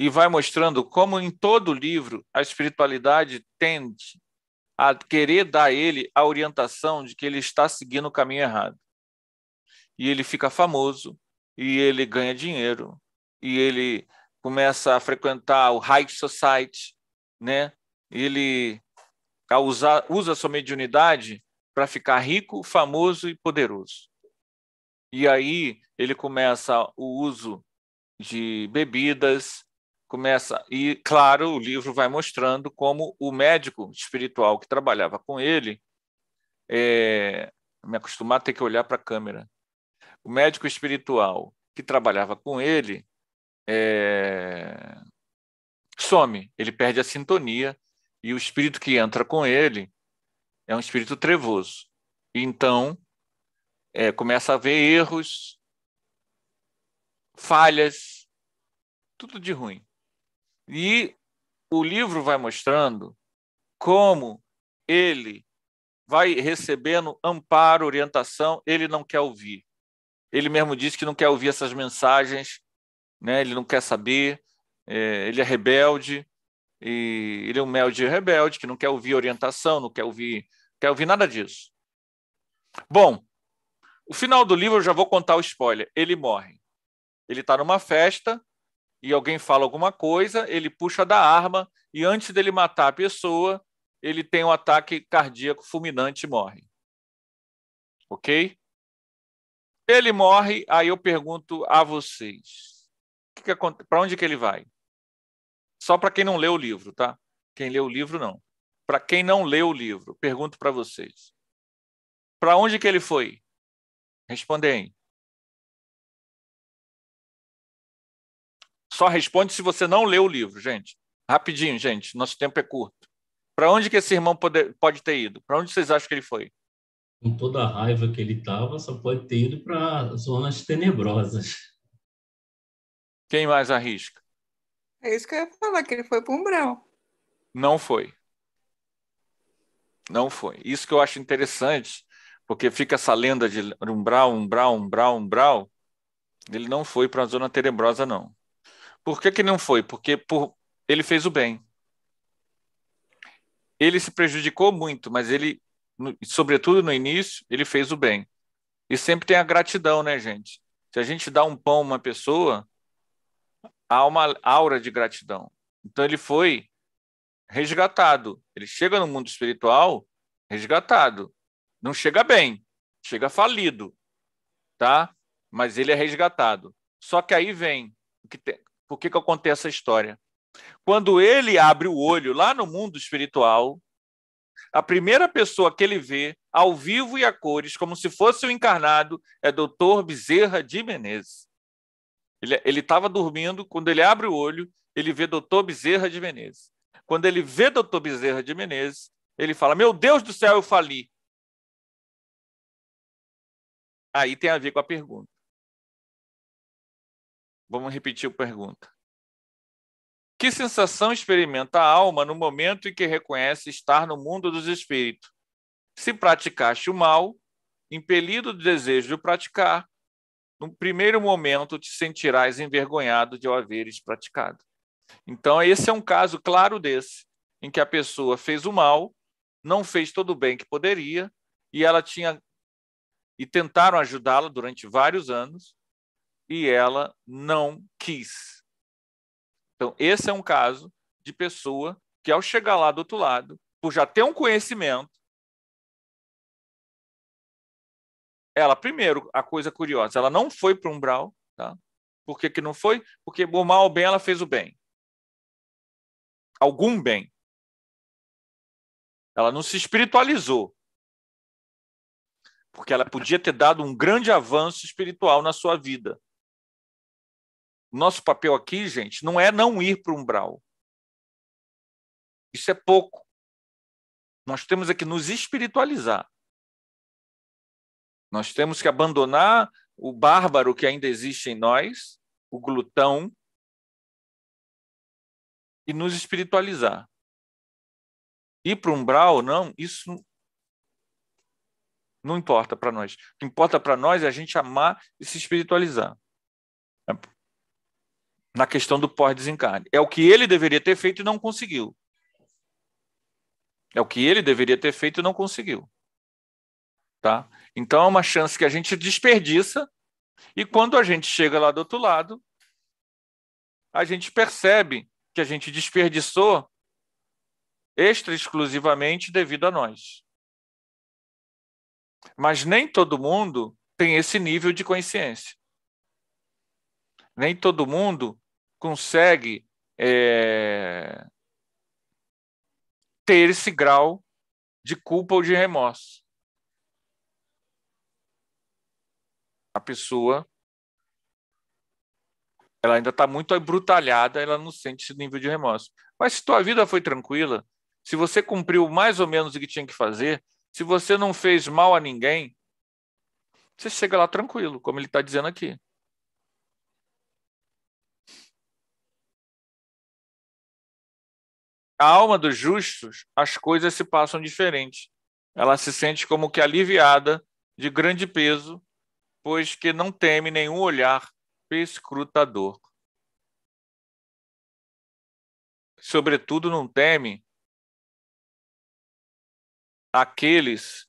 S1: e vai mostrando como em todo livro a espiritualidade tende a querer dar a ele a orientação de que ele está seguindo o caminho errado. E ele fica famoso, e ele ganha dinheiro, e ele começa a frequentar o high society, né? Ele usa, usa sua mediunidade para ficar rico, famoso e poderoso. E aí ele começa o uso de bebidas, começa e claro o livro vai mostrando como o médico espiritual que trabalhava com ele é, me acostumar a ter que olhar para a câmera o médico espiritual que trabalhava com ele é, some ele perde a sintonia e o espírito que entra com ele é um espírito trevoso então é, começa a haver erros falhas tudo de ruim e o livro vai mostrando como ele vai recebendo amparo, orientação, ele não quer ouvir. Ele mesmo diz que não quer ouvir essas mensagens, né? ele não quer saber, é, ele é rebelde, e ele é um mel de rebelde que não quer ouvir orientação, não quer ouvir, quer ouvir nada disso. Bom, o final do livro eu já vou contar o spoiler. Ele morre. Ele está numa festa e alguém fala alguma coisa, ele puxa da arma e antes dele matar a pessoa, ele tem um ataque cardíaco fulminante e morre. Ok? Ele morre, aí eu pergunto a vocês: para onde que ele vai? Só para quem não leu o livro, tá? Quem leu o livro, não. Para quem não leu o livro, pergunto para vocês:
S2: para onde que ele foi? Respondem. só responde se você não leu o livro, gente.
S1: Rapidinho, gente, nosso tempo é curto. Para onde que esse irmão pode, pode ter ido? Para onde vocês acham que ele foi?
S4: Com toda a raiva que ele estava, só pode ter ido para zonas tenebrosas. Quem mais arrisca?
S5: É isso que eu ia falar, que ele foi para o umbral.
S1: Não foi. Não foi. Isso que eu acho interessante, porque fica essa lenda de umbral, umbral, umbral, umbral. Ele não foi para a zona tenebrosa, não. Por que, que não foi? Porque por... ele fez o bem. Ele se prejudicou muito, mas ele, sobretudo no início, ele fez o bem. E sempre tem a gratidão, né, gente? Se a gente dá um pão a uma pessoa, há uma aura de gratidão. Então ele foi resgatado. Ele chega no mundo espiritual resgatado. Não chega bem, chega falido, tá? Mas ele é resgatado. Só que aí vem o que tem, por que, que eu contei essa história? Quando ele abre o olho lá no mundo espiritual, a primeira pessoa que ele vê, ao vivo e a cores, como se fosse o encarnado, é Dr. Bezerra de Menezes. Ele estava dormindo, quando ele abre o olho, ele vê Dr. Bezerra de Menezes. Quando ele vê Dr. Bezerra de Menezes, ele fala: Meu Deus do céu, eu fali.
S2: Aí tem a ver com a pergunta. Vamos repetir a pergunta. Que sensação
S1: experimenta a alma no momento em que reconhece estar no mundo dos espíritos? Se praticaste o mal, impelido do desejo de o praticar, no primeiro momento te sentirás envergonhado de o haveres praticado. Então, esse é um caso claro desse, em que a pessoa fez o mal, não fez todo o bem que poderia, e ela tinha e tentaram ajudá-la durante vários anos, e ela não quis. Então, esse é um caso de pessoa que, ao chegar lá do outro lado, por já ter um conhecimento,
S2: ela, primeiro, a coisa curiosa, ela não foi para o umbral, tá? Por que, que não foi? Porque, bom mal ou bem, ela fez o bem. Algum bem. Ela não se espiritualizou.
S1: Porque ela podia ter dado um grande avanço espiritual na sua vida.
S2: Nosso papel aqui, gente, não é não ir para o umbral. Isso é pouco. Nós temos é que nos espiritualizar. Nós temos que abandonar o bárbaro que ainda existe em nós, o glutão, e nos espiritualizar. Ir para o umbral, não, isso
S1: não importa para nós. O que importa para nós é a gente amar e se espiritualizar na questão do pós-desencarne. É o que ele deveria ter feito e não conseguiu. É o que ele deveria ter feito e não conseguiu. Tá? Então é uma chance que a gente desperdiça e quando a gente chega lá do outro lado, a gente percebe que a gente desperdiçou extra exclusivamente devido a nós. Mas nem todo mundo tem esse nível de consciência nem todo mundo consegue é, ter esse grau de culpa ou de remorso. A pessoa ela ainda está muito abrutalhada, ela não sente esse nível de remorso. Mas se tua vida foi tranquila, se você cumpriu mais ou menos o que tinha que fazer, se você não fez mal a ninguém, você chega lá tranquilo, como ele está dizendo aqui.
S2: a alma dos justos, as coisas se passam diferente. Ela se sente
S1: como que aliviada de grande peso, pois que não teme nenhum olhar
S2: perscrutador. Sobretudo, não teme aqueles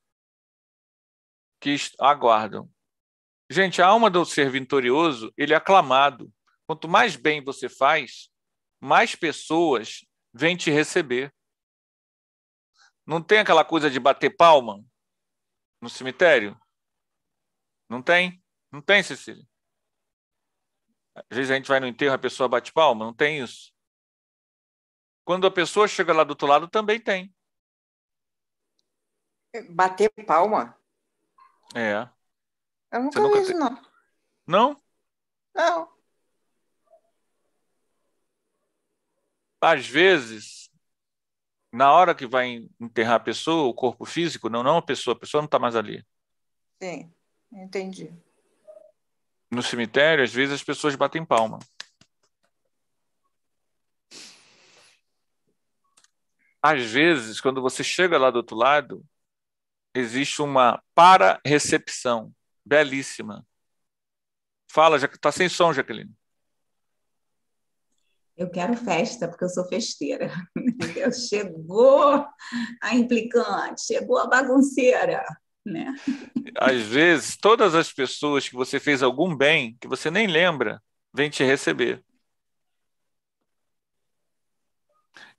S2: que aguardam. Gente, a alma do ser vitorioso,
S1: ele é aclamado. Quanto mais bem você faz, mais pessoas vem te receber. Não tem aquela coisa de bater palma no cemitério? Não tem? Não tem, Cecília? Às vezes a gente vai no enterro, a pessoa bate palma, não tem isso. Quando a pessoa chega lá do outro lado, também tem.
S5: Bater
S2: palma?
S1: É.
S5: Eu nunca vi isso, te... não. Não? Não.
S1: às vezes, na hora que vai enterrar a pessoa, o corpo físico, não, não a pessoa, a pessoa não está mais ali.
S5: Sim, entendi.
S1: No cemitério, às vezes as pessoas batem palma. Às vezes, quando você chega lá do outro lado, existe uma para-recepção belíssima. Fala, já está sem som, Jaqueline
S5: eu quero festa, porque eu sou festeira. Entendeu? Chegou a implicante, chegou a bagunceira. Né?
S1: Às vezes, todas as pessoas que você fez algum bem, que você nem lembra, vêm te receber.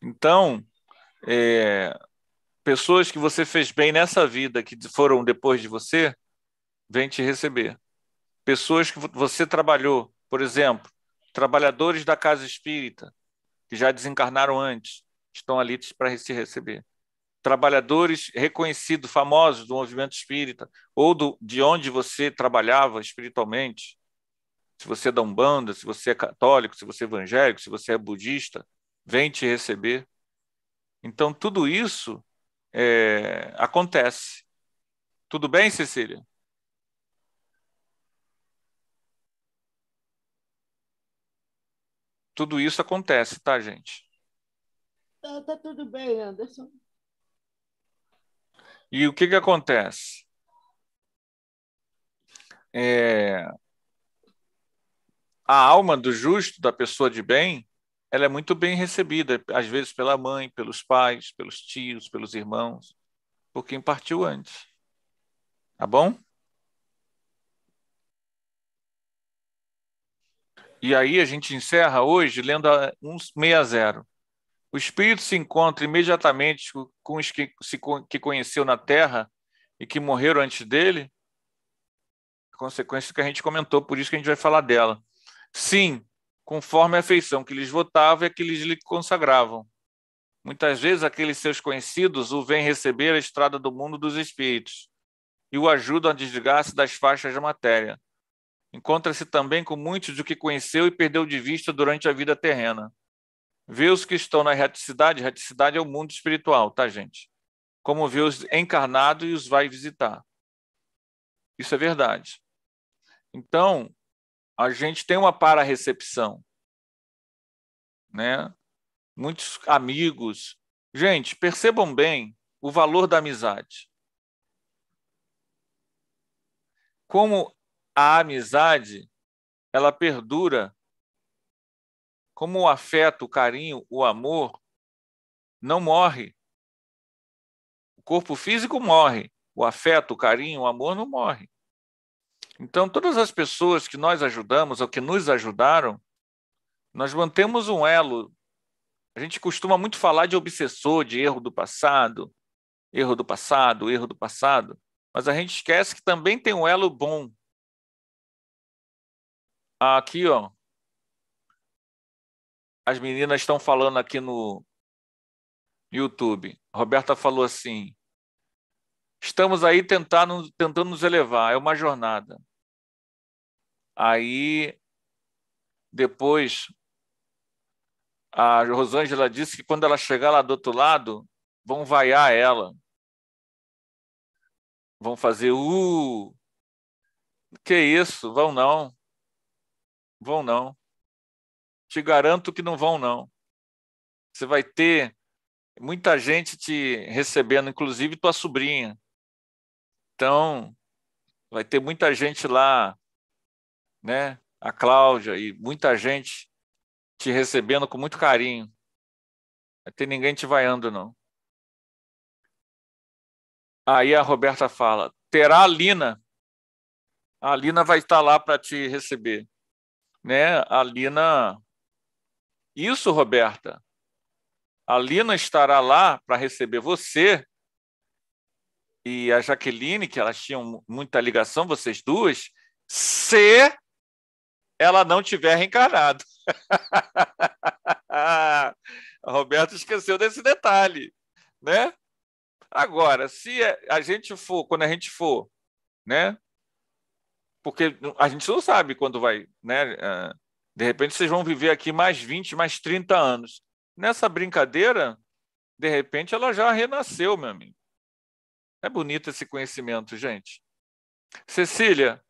S1: Então, é, pessoas que você fez bem nessa vida, que foram depois de você, vêm te receber. Pessoas que você trabalhou, por exemplo, trabalhadores da casa espírita, que já desencarnaram antes, estão ali para se receber. Trabalhadores reconhecidos, famosos do movimento espírita, ou do, de onde você trabalhava espiritualmente, se você é da Umbanda, se você é católico, se você é evangélico, se você é budista, vem te receber. Então, tudo isso é, acontece. Tudo bem, Cecília? Tudo isso acontece, tá, gente?
S3: Tá, tá tudo bem, Anderson.
S1: E o que, que acontece? É... A alma do justo, da pessoa de bem, ela é muito bem recebida, às vezes pela mãe, pelos pais, pelos tios, pelos irmãos, por quem partiu antes. Tá bom? E aí a gente encerra hoje lendo a 160. O espírito se encontra imediatamente com os que, se, que conheceu na terra e que morreram antes dele? Consequência que a gente comentou, por isso que a gente vai falar dela. Sim, conforme a afeição que lhes votava e que lhes lhe consagravam. Muitas vezes aqueles seus conhecidos o vêm receber a estrada do mundo dos espíritos e o ajudam a desligar-se das faixas da matéria Encontra-se também com muitos do que conheceu e perdeu de vista durante a vida terrena. Vê os que estão na reticidade, reticidade é o mundo espiritual, tá, gente? Como vê os encarnados e os vai
S2: visitar. Isso é verdade. Então, a gente tem uma para-recepção. Né? Muitos
S1: amigos. Gente, percebam bem o valor da amizade. Como a amizade ela perdura como o afeto, o carinho, o amor não morre. O corpo físico morre, o afeto, o carinho, o amor não morre. Então, todas as pessoas que nós ajudamos ou que nos ajudaram, nós mantemos um elo. A gente costuma muito falar de obsessor, de erro do passado, erro do passado, erro do passado,
S2: mas a gente esquece que também tem um elo bom Aqui, ó. As meninas estão falando aqui no
S1: YouTube. Roberta falou assim: estamos aí tentando, tentando nos elevar, é uma jornada. Aí, depois, a Rosângela disse que quando ela chegar lá do outro lado, vão vaiar ela. Vão fazer, uh, que isso, vão não. Vão não. Te garanto que não vão não. Você vai ter muita gente te recebendo, inclusive tua sobrinha. Então, vai ter muita gente lá, né? A
S2: Cláudia e muita gente te recebendo com muito carinho. Vai ter ninguém te vaiando, não. Aí a Roberta
S1: fala: terá a Lina. A Lina vai estar lá para te receber né, ali na. Isso, Roberta. A Lina estará lá para receber você e a Jaqueline, que elas tinham muita ligação, vocês duas, se ela não tiver reencarnado. a Roberta esqueceu desse detalhe, né? Agora, se a gente for, quando a gente for, né, porque a gente não sabe quando vai, né? É, de repente vocês vão viver aqui mais 20, mais 30 anos. Nessa brincadeira, de repente ela já renasceu, meu amigo. É bonito esse conhecimento, gente. Cecília,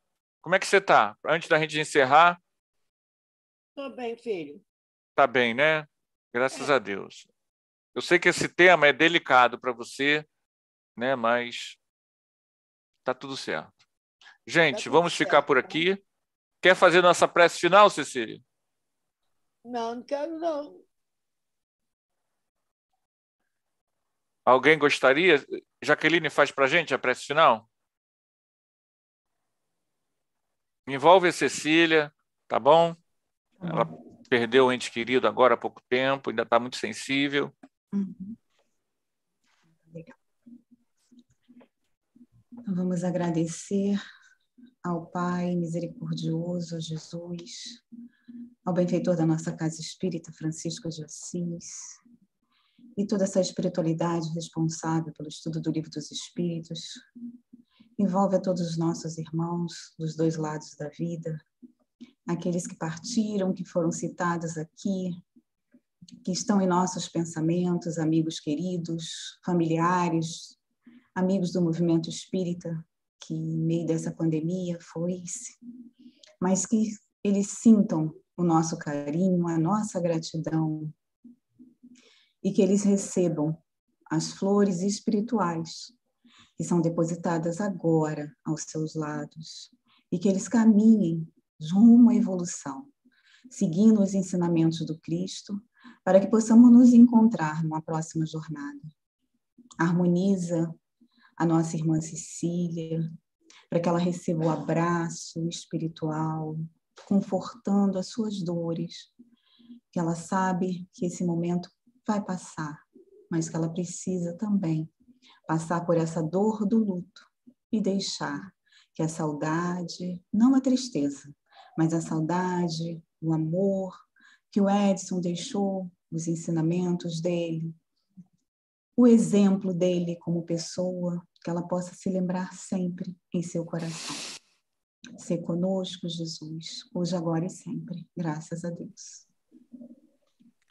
S1: como é que você está? Antes da gente encerrar.
S3: estou bem, filho.
S1: Está bem, né? Graças é. a Deus. Eu sei que esse tema é delicado para você, né? Mas está tudo certo. Gente, vamos ficar por aqui. Quer fazer nossa prece final, Cecília?
S3: Não, não quero não.
S1: Alguém gostaria? Jaqueline faz para gente a prece final? Envolve a Cecília, tá bom? Ela perdeu o ente querido agora há pouco tempo, ainda está muito sensível.
S5: Uhum. Então, vamos agradecer ao Pai misericordioso, Jesus, ao benfeitor da nossa casa espírita, Francisco de Assis, e toda essa espiritualidade responsável pelo estudo do Livro dos Espíritos. Envolve a todos os nossos irmãos dos dois lados da vida, aqueles que partiram, que foram citados aqui, que estão em nossos pensamentos, amigos queridos, familiares, amigos do movimento espírita, que em meio dessa pandemia foi mas que eles sintam o nosso carinho, a nossa gratidão e que eles recebam as flores espirituais que são depositadas agora aos seus lados e que eles caminhem rumo à evolução, seguindo os ensinamentos do Cristo, para que possamos nos encontrar numa próxima jornada. Harmoniza a nossa irmã Cecília, para que ela receba o abraço espiritual, confortando as suas dores, que ela sabe que esse momento vai passar, mas que ela precisa também passar por essa dor do luto e deixar que a saudade, não a tristeza, mas a saudade, o amor que o Edson deixou, os ensinamentos dele, o exemplo dele como pessoa, que ela possa se lembrar sempre em seu coração. Ser conosco, Jesus, hoje, agora e sempre. Graças a Deus.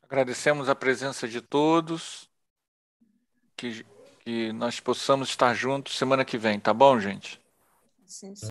S1: Agradecemos a presença de todos.
S2: Que, que nós possamos estar juntos semana que vem, tá bom, gente? Sim, sim.